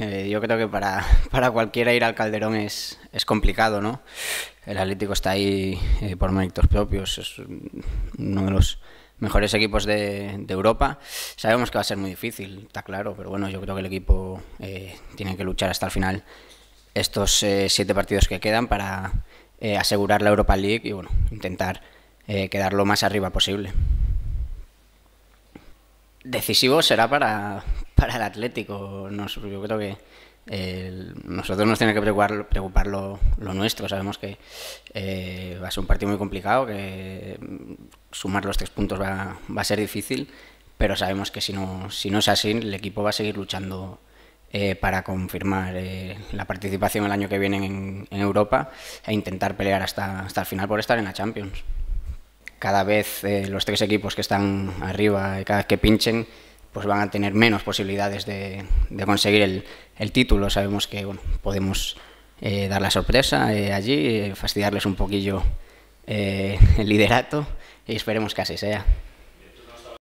Eh, yo creo que para, cualquiera ir al Calderón es, complicado, ¿no? El Atlético está ahí eh, por méritos propios, es uno de los mejores equipos de, Europa. Sabemos que va a ser muy difícil, está claro, pero bueno, yo creo que el equipo eh, tiene que luchar hasta el final estos siete partidos que quedan para asegurar la Europa League y bueno, intentar quedar lo más arriba posible decisivo será para, para el Atlético. yo creo que nosotros nos tiene que preocupar, preocupar lo, nuestro. Sabemos que eh, va a ser un partido muy complicado, que mm, sumar los tres puntos va, a ser difícil, pero sabemos que si no, si no es así, el equipo va a seguir luchando. Eh, para confirmar eh, la participación el año que viene en, Europa e intentar pelear hasta, hasta el final por estar en la Champions cada vez los tres equipos que están arriba, cada vez que pinchen, pues van a tener menos posibilidades de, conseguir el, título. Sabemos que podemos eh, dar la sorpresa eh, allí, eh, fastidiarles un poquillo el liderato y esperemos que así sea.